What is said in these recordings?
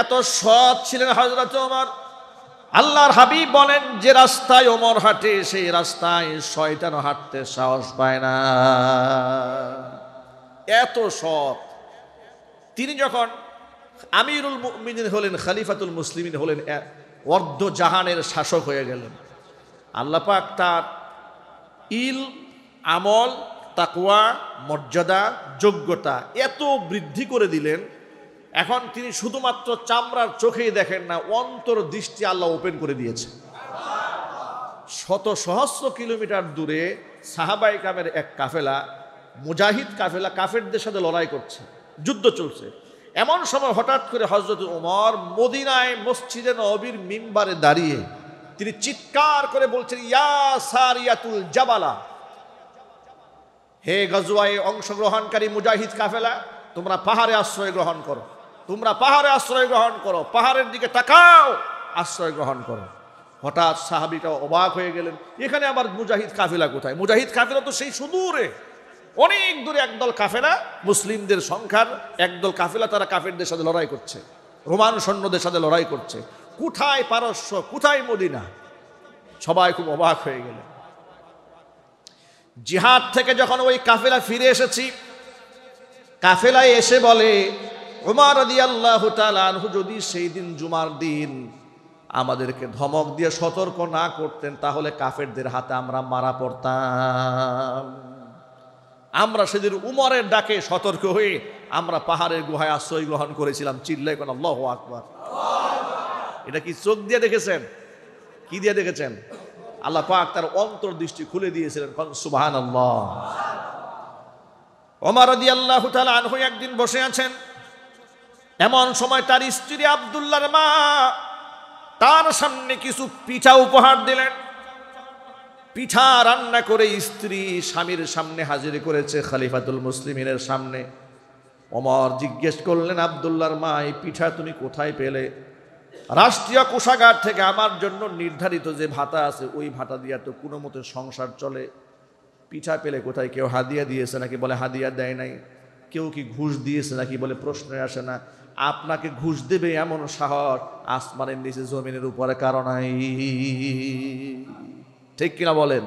এত সৎ ছিলেন হজরত ওমর আল্লাহর হাবিব বলেন যে রাস্তায় ওমর হাঁটে সেই রাস্তায় শয়তান হাঁটতে সাহস পায় না এত সৎ তিনি যখন আমিরুল মুমিনিন হলেন খালিফাতুল মুসলিমিন হলেন অর্ধ জাহানের শাসক হয়ে গেলেন পাক তার ইল আমল তাকুয়া মর্যাদা যোগ্যতা এত বৃদ্ধি করে দিলেন এখন তিনি শুধুমাত্র চামড়ার চোখেই দেখেন না অন্তর দৃষ্টি আল্লাহ ওপেন করে দিয়েছে শত সহস্র কিলোমিটার দূরে সাহাবাই কামের এক কাফেলা মুজাহিদ কাফেলা কাফেরদের সাথে লড়াই করছে যুদ্ধ চলছে এমন সময় হঠাৎ করে হজরত উমর মদিনায় মসজিদে নবীর মিম্বারে দাঁড়িয়ে তিনি চিৎকার করে বলছেন ইয়া সারিয়াতুল জাবালা হে গজুয়ায় অংশগ্রহণকারী মুজাহিদ কাফেলা তোমরা পাহাড়ে আশ্রয় গ্রহণ করো তোমরা পাহাড়ে আশ্রয় গ্রহণ করো পাহাড়ের দিকে তাকাও আশ্রয় গ্রহণ করো হঠাৎ সাহাবিটা অবাক হয়ে গেলেন এখানে আবার মুজাহিদ কাফেলা কোথায় মুজাহিদ কাফেলা তো সেই সুদূরে অনেক দূরে একদল কাফেলা মুসলিমদের সংখ্যার একদল কাফেলা তারা কাফেরদের সাথে লড়াই করছে রোমান সৈন্যদের সাথে লড়াই করছে কোথায় পারস্য কোথায় মদিনা সবাই খুব অবাক হয়ে গেলেন জিহাদ থেকে যখন ওই কাফেলা ফিরে এসেছি কাফেলায় এসে বলে উমার আদি আল্লাহ যদি সেই দিন জুমার দিন আমাদেরকে ধমক দিয়ে সতর্ক না করতেন তাহলে কাফেরদের হাতে আমরা মারা পড়তাম আমরা সেদিন উমরের ডাকে সতর্ক হয়ে আমরা পাহাড়ের গুহায় আশ্রয় গ্রহণ করেছিলাম চিল্লাই কোন আল্লাহ আকবর এটা কি চোখ দিয়ে দেখেছেন কি দিয়ে দেখেছেন আল্লাহ পাক তার অন্তর্দৃষ্টি খুলে দিয়েছিলেন সুবাহান আল্লাহ অমারদি আল্লাহ আনহু একদিন বসে আছেন এমন সময় তার স্ত্রী আবদুল্লার মা তার সামনে কিছু পিঠা উপহার দিলেন পিঠা রান্না করে স্ত্রী স্বামীর সামনে হাজির করেছে খালিফাতুল মুসলিমিনের সামনে অমর জিজ্ঞেস করলেন আবদুল্লার মা এই পিঠা তুমি কোথায় পেলে রাষ্ট্রীয় কোষাগার থেকে আমার জন্য নির্ধারিত যে ভাতা আছে ওই ভাতা দিয়া তো কোনো মতে সংসার চলে পিঠা পেলে কোথায় কেউ হাদিয়া দিয়েছে নাকি বলে হাদিয়া দেয় নাই কেউ কি ঘুষ দিয়েছে নাকি বলে প্রশ্নে আসে না আপনাকে ঘুষ দেবে এমন শহর আসমানের নিচে জমিনের উপরে কারণ ঠিক কিনা বলেন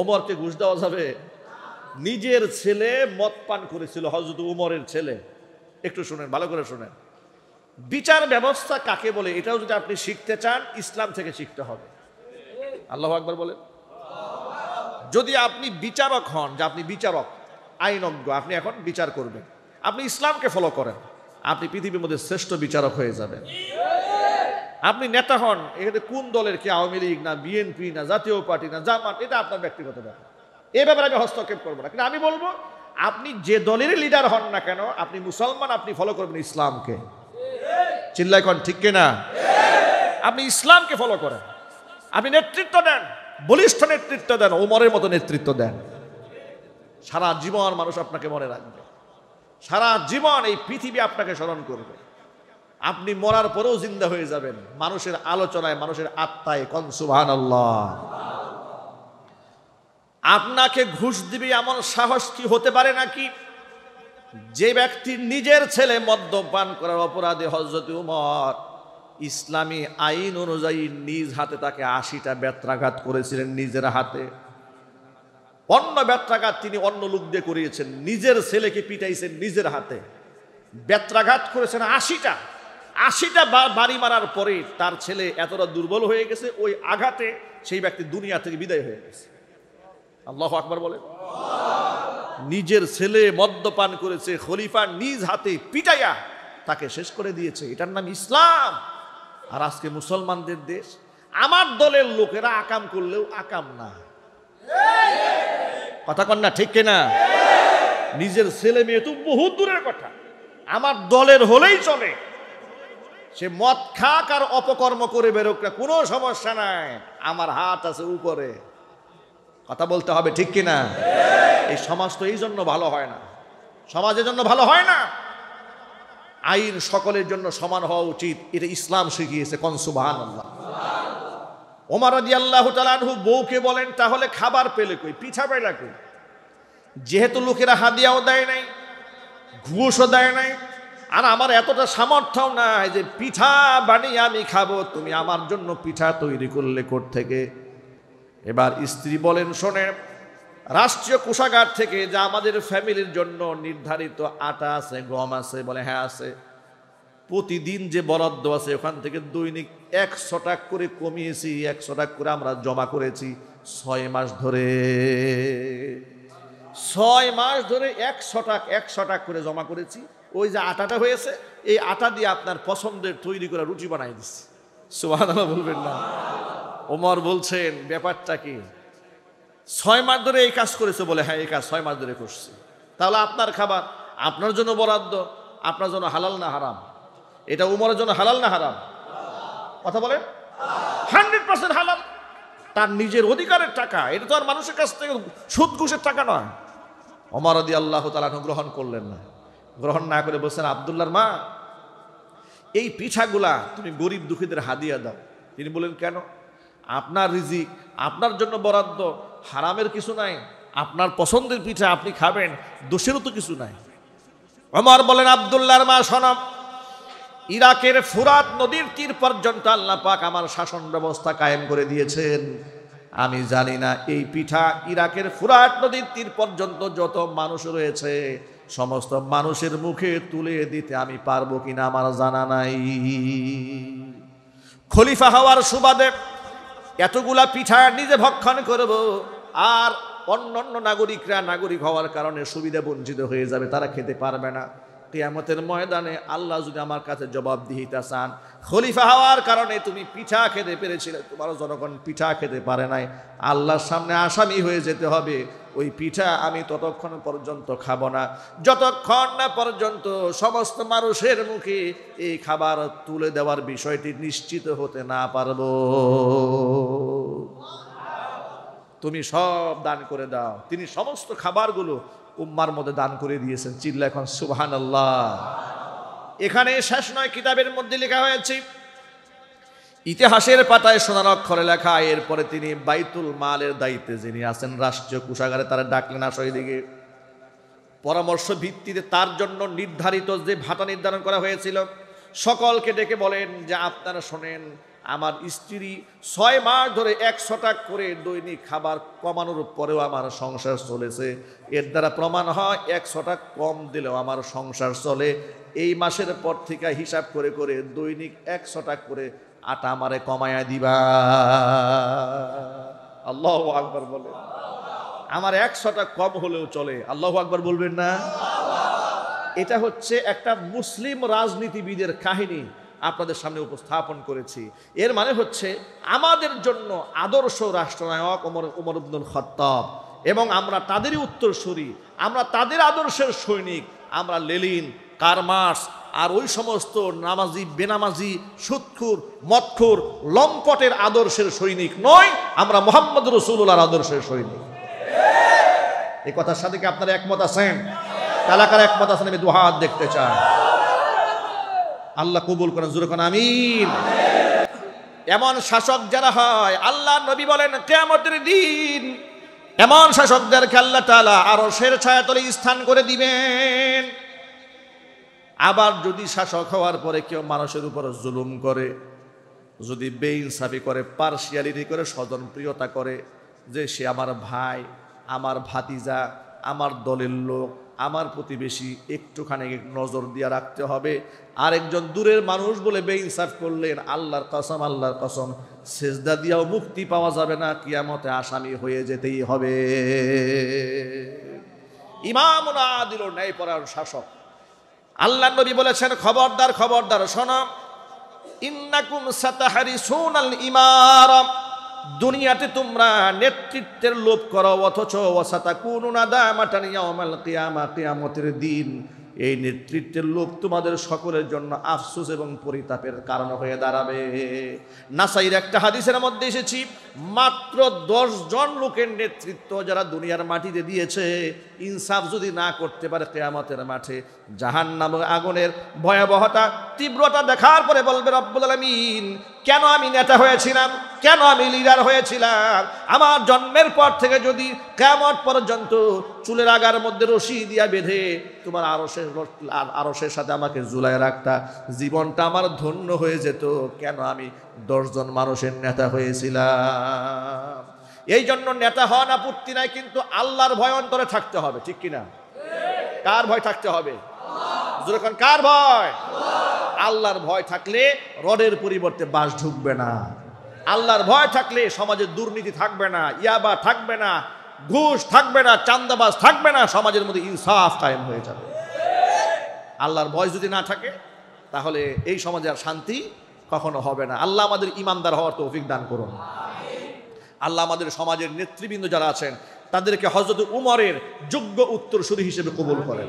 ওমরকে ঘুষ দেওয়া যাবে নিজের ছেলে মদ পান করেছিল হজরত উমরের ছেলে একটু শুনেন ভালো করে শুনেন বিচার ব্যবস্থা কাকে বলে এটাও যদি আপনি শিখতে চান ইসলাম থেকে শিখতে হবে আল্লাহ আকবর বলেন যদি আপনি বিচারক হন যে আপনি বিচারক আইনজ্ঞ আপনি এখন বিচার করবেন আপনি ইসলামকে ফলো করেন আপনি পৃথিবীর মধ্যে শ্রেষ্ঠ বিচারক হয়ে যাবেন আপনি নেতা হন এখানে কোন দলের কি আওয়ামী লীগ না বিএনপি না জাতীয় পার্টি না জামাত এটা আপনার ব্যক্তিগত ব্যাপার এ ব্যাপারে আমি হস্তক্ষেপ করবো না কিন্তু আমি বলবো আপনি যে দলেরই লিডার হন না কেন আপনি মুসলমান আপনি ফলো করবেন ইসলামকে চিল্লাই কন ঠিক কিনা আপনি ইসলামকে ফলো করেন আপনি নেতৃত্ব দেন বলিষ্ঠ নেতৃত্ব দেন ওমরের মতো নেতৃত্ব দেন সারা জীবন মানুষ আপনাকে মনে রাখবে সারা জীবন এই পৃথিবী আপনাকে স্মরণ করবে আপনি মরার পরেও জিন্দা হয়ে যাবেন মানুষের আলোচনায় মানুষের আত্মায় কনসুভান আপনাকে ঘুষ দিবে এমন সাহস কি হতে পারে নাকি যে ব্যক্তি নিজের ছেলে মদ্যপান করার অপরাধে হজরত উমর ইসলামী আইন অনুযায়ী নিজ হাতে তাকে আশিটা ব্যত্রাঘাত করেছিলেন নিজের হাতে অন্য ব্যত্রাঘাত তিনি অন্য লোক দিয়ে করিয়েছেন নিজের ছেলেকে পিটাইছেন নিজের হাতে ব্যত্রাঘাত করেছেন আশিটা আশিটা বাড়ি মারার পরে তার ছেলে এতটা দুর্বল হয়ে গেছে ওই আঘাতে সেই ব্যক্তি দুনিয়া থেকে বিদায় হয়ে গেছে আল্লাহ আকবর বলে নিজের ছেলে মদ্যপান করেছে খলিফা নিজ হাতে পিটাইয়া তাকে শেষ করে দিয়েছে এটার নাম ইসলাম আর আজকে মুসলমানদের দেশ আমার দলের লোকেরা আকাম করলেও আকাম না কথা কন না ঠিক কিনা নিজের ছেলে মেয়ে তো বহু দূরের কথা আমার দলের হলেই চলে সে মদ খাক আর অপকর্ম করে বেরোক না কোনো সমস্যা নাই আমার হাত আছে উপরে কথা বলতে হবে ঠিক কিনা এই সমাজ তো এই জন্য ভালো হয় না সমাজের জন্য ভালো হয় না আইন সকলের জন্য সমান হওয়া উচিত এটা ইসলাম শিখিয়েছে কনসুবাহ আল্লাহ ওমার আদি আল্লাহ তালু বউকে বলেন তাহলে খাবার পেলে কই পিঠা পেলা কই যেহেতু লোকেরা হাদিয়াও দেয় নাই ঘুষও দেয় নাই আর আমার এতটা সামর্থ্য নাই যে পিঠা বানিয়ে আমি খাবো তুমি আমার জন্য পিঠা তৈরি করলে কোর থেকে এবার স্ত্রী বলেন শোনে রাষ্ট্রীয় কোষাগার থেকে যা আমাদের ফ্যামিলির জন্য নির্ধারিত আটা আছে গম আছে বলে হ্যাঁ আছে প্রতিদিন যে বরাদ্দ আছে ওখান থেকে দৈনিক একশো টাক করে কমিয়েছি একশো টাক করে আমরা জমা করেছি ছয় মাস ধরে ছয় মাস ধরে একশো টাক একশো টাক করে জমা করেছি ওই যে আটাটা হয়েছে এই আটা দিয়ে আপনার পছন্দের তৈরি করা রুটি বানাই দিচ্ছি সুবাহ বলবেন না ওমর বলছেন ব্যাপারটা কি ছয় মাস ধরে এই কাজ করেছে বলে হ্যাঁ এই কাজ ছয় মাস ধরে করছি তাহলে আপনার খাবার আপনার জন্য বরাদ্দ আপনার জন্য হালাল না হারাম এটা উমরের জন্য হালাল না হারাম কথা বলেন হান্ড্রেড পার্সেন্ট হালাল তার নিজের অধিকারের টাকা এটা তো আর মানুষের কাছ থেকে সুদ ঘুষের টাকা নয় অমর আদি আল্লাহ তালা গ্রহণ করলেন না গ্রহণ না করে বলছেন আবদুল্লার মা এই পিঠাগুলা তুমি গরিব দুঃখীদের হাদিয়া দাও তিনি বলেন কেন আপনার রিজিক আপনার জন্য বরাদ্দ হারামের কিছু নাই আপনার পছন্দের পিঠা আপনি খাবেন দোষেরও তো কিছু নাই অমর বলেন আবদুল্লার মা সনাম ইরাকের ফুরাত নদীর তীর পর্যন্ত আল্লাহ পাক আমার শাসন ব্যবস্থা কায়েম করে দিয়েছেন আমি জানি না এই পিঠা ইরাকের ফুরাট নদীর তীর পর্যন্ত যত মানুষ রয়েছে সমস্ত মানুষের মুখে তুলে দিতে আমি পারবো কিনা আমার জানা নাই খলিফা হওয়ার সুবাদে এতগুলা পিঠা নিজে ভক্ষণ করব আর অন্য অন্য নাগরিকরা নাগরিক হওয়ার কারণে সুবিধা বঞ্চিত হয়ে যাবে তারা খেতে পারবে না কেয়ামতের ময়দানে আল্লাহ যদি আমার কাছে জবাব দিহিতা চান খলিফা হওয়ার কারণে তুমি পিঠা খেতে পেরেছিলে তোমারও জনগণ পিঠা খেতে পারে নাই আল্লাহর সামনে আসামি হয়ে যেতে হবে ওই পিঠা আমি ততক্ষণ পর্যন্ত খাবো না যতক্ষণ না পর্যন্ত সমস্ত মানুষের মুখে এই খাবার তুলে দেওয়ার বিষয়টি নিশ্চিত হতে না পারব তুমি সব দান করে দাও তিনি সমস্ত খাবারগুলো উম্মার মধ্যে দান করে দিয়েছেন চিল্লা এখন সুবহান আল্লাহ এখানে শেষ নয় কিতাবের মধ্যে লেখা হয়েছে ইতিহাসের পাতায় সোনার অক্ষরে লেখা এরপরে তিনি বাইতুল মালের দায়িত্বে যিনি আছেন রাষ্ট্রীয় কোষাগারে তারা ডাকলেন আসো দিকে পরামর্শ ভিত্তিতে তার জন্য নির্ধারিত যে ভাতা নির্ধারণ করা হয়েছিল সকলকে ডেকে বলেন যে আপনারা শোনেন আমার স্ত্রী ছয় মাস ধরে একশো টাকা করে দৈনিক খাবার কমানোর পরেও আমার সংসার চলেছে এর দ্বারা প্রমাণ হয় একশো টাকা কম দিলেও আমার সংসার চলে এই মাসের পর থেকে হিসাব করে করে দৈনিক একশো টাকা করে আটা আমারে কমায়া দিবা আল্লাহ আকবর বলে আমার একশোটা কম হলেও চলে আল্লাহ আকবর বলবেন না এটা হচ্ছে একটা মুসলিম রাজনীতিবিদের কাহিনী আপনাদের সামনে উপস্থাপন করেছি এর মানে হচ্ছে আমাদের জন্য আদর্শ রাষ্ট্রনায়ক ওমর ওমর উবদুল খত্তাব এবং আমরা তাদেরই উত্তরসূরি আমরা তাদের আদর্শের সৈনিক আমরা লেলিন কারমার্স আর ওই সমস্ত নামাজি বেনামাজি সুৎখুর মৎখুর লম্পটের আদর্শের সৈনিক নয় আমরা মোহাম্মদ রসুল্লার আদর্শের সৈনিক এই কথার সাথে কি আপনারা একমত আছেন কালাকার একমত আছেন আমি দুহাত দেখতে চাই আল্লাহ কবুল করেন জুরকন আমিন এমন শাসক যারা হয় আল্লাহ নবী বলেন কেমতের দিন এমন শাসকদেরকে আল্লাহ তালা আরো সের ছায়াতলে স্থান করে দিবেন আবার যদি শাসক হওয়ার পরে কেউ মানুষের উপর জুলুম করে যদি বেইনসাফি করে পার্সিয়ালিটি করে স্বজন প্রিয়তা করে যে সে আমার ভাই আমার ভাতিজা আমার দলের লোক আমার প্রতিবেশী একটুখানি নজর দিয়ে রাখতে হবে আরেকজন দূরের মানুষ বলে বেইনসাফ করলেন আল্লাহর কসম আল্লাহর কসম সেজদা দিয়াও মুক্তি পাওয়া যাবে না কিয়ামতে আসামি হয়ে যেতেই হবে ইমাম দিল ন্যায় পড়ার শাসক আল্লাহ নবী বলেছেন খবরদার খবরদার শোনাম ইন্নাকুম সাতাহারি সোনাল ইমারম দুনিয়াতে তোমরা নেতৃত্বের লোভ করো অথচ ওয়াসাতা কোন কিয়ামতের দিন এই নেতৃত্বের লোভ তোমাদের সকলের জন্য আফসোস এবং পরিতাপের কারণ হয়ে দাঁড়াবে নাসাইর একটা হাদিসের মধ্যে এসেছি মাত্র জন লোকের নেতৃত্ব যারা দুনিয়ার মাটিতে দিয়েছে ইনসাফ যদি না করতে পারে কেয়ামতের মাঠে জাহান নাম আগুনের ভয়াবহতা তীব্রতা দেখার পরে বলবে রব্বুল আলমিন কেন আমি নেতা হয়েছিলাম কেন আমি লিডার হয়েছিলাম আমার জন্মের পর থেকে যদি কেমন পর্যন্ত চুলের আগার মধ্যে রশি দিয়া বেঁধে তোমার আরসের আরসের সাথে আমাকে জুলাই রাখতা জীবনটা আমার ধন্য হয়ে যেত কেন আমি দশজন মানুষের নেতা হয়েছিলাম এই জন্য নেতা হওয়া না আপত্তি নাই কিন্তু আল্লাহর ভয় অন্তরে থাকতে হবে ঠিক কিনা কার ভয় থাকতে হবে কার ভয় আল্লাহর ভয় থাকলে রডের পরিবর্তে বাস ঢুকবে না আল্লাহর ভয় থাকলে সমাজের দুর্নীতি থাকবে না ইয়াবা থাকবে না ঘুষ থাকবে না চান্দাবাজ থাকবে না সমাজের মধ্যে ইনসাফ কায়েম হয়ে যাবে আল্লাহর ভয় যদি না থাকে তাহলে এই সমাজে আর শান্তি কখনো হবে না আল্লাহ আমাদের ইমানদার হওয়ার তৌফিক দান করুন আল্লাহ আমাদের সমাজের নেতৃবৃন্দ যারা আছেন তাদেরকে হজরত উমরের যোগ্য উত্তরসূরি হিসেবে কবুল করেন